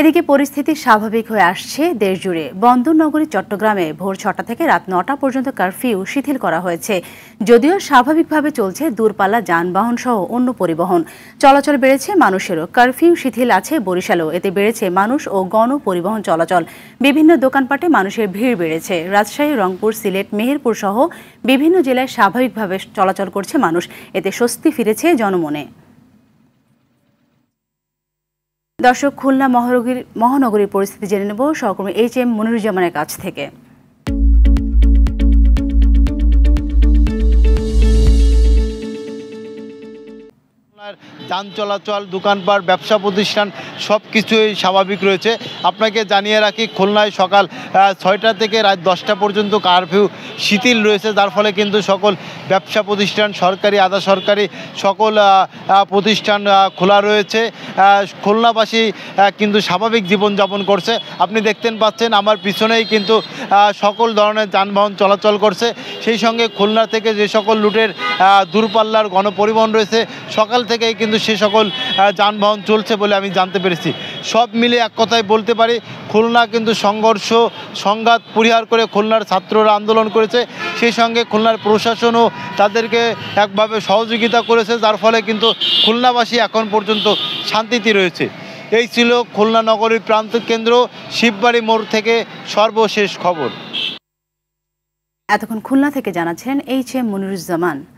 এদিকে পরিস্থিতি স্বাভাবিক হয়ে আসছে দেশ জুড়ে বন্দরনগরী চট্টগ্রামে ভোর ছটা থেকে রাত নটা পর্যন্ত কারফিউ শিথিল করা হয়েছে যদিও স্বাভাবিকভাবে চলছে দূরপাল্লা যানবাহন সহ অন্য পরিবহন চলাচল বেড়েছে মানুষেরও কারফিউ শিথিল আছে বরিশালেও এতে বেড়েছে মানুষ ও গণপরিবহন চলাচল বিভিন্ন দোকানপাটে মানুষের ভিড় বেড়েছে রাজশাহী রংপুর সিলেট মেহেরপুর সহ বিভিন্ন জেলায় স্বাভাবিকভাবে চলাচল করছে মানুষ এতে স্বস্তি ফিরেছে জনমনে দর্শক খুলনা মহানগরীর পরিস্থিতি জেনে নেব সহকর্মী এইচ এম মনিরুজ্জামানের কাছ থেকে যান চলাচল দোকানপাট ব্যবসা প্রতিষ্ঠান সব কিছুই স্বাভাবিক রয়েছে আপনাকে জানিয়ে রাখি খুলনায় সকাল ছয়টা থেকে রাত দশটা পর্যন্ত কারফিউ শিথিল রয়েছে যার ফলে কিন্তু সকল ব্যবসা প্রতিষ্ঠান সরকারি আধা সরকারি সকল প্রতিষ্ঠান খোলা রয়েছে খুলনাবাসী কিন্তু স্বাভাবিক জীবনযাপন করছে আপনি দেখতেন পাচ্ছেন আমার পিছনেই কিন্তু সকল ধরনের যানবাহন চলাচল করছে সেই সঙ্গে খুলনা থেকে যে সকল লুটের দূরপাল্লার গণপরিবহন রয়েছে সকাল থেকে থেকেই কিন্তু সে সকল যানবাহন চলছে বলে আমি জানতে পেরেছি সব মিলে এক কথায় বলতে পারি খুলনা কিন্তু সংঘর্ষ সংঘাত পরিহার করে খুলনার ছাত্ররা আন্দোলন করেছে সেই সঙ্গে খুলনার প্রশাসনও তাদেরকে একভাবে সহযোগিতা করেছে যার ফলে কিন্তু খুলনাবাসী এখন পর্যন্ত শান্তিতে রয়েছে এই ছিল খুলনা নগরীর প্রান্ত কেন্দ্র শিববাড়ি মোড় থেকে সর্বশেষ খবর এতক্ষণ খুলনা থেকে জানাচ্ছেন এইচ এম মনিরুজ্জামান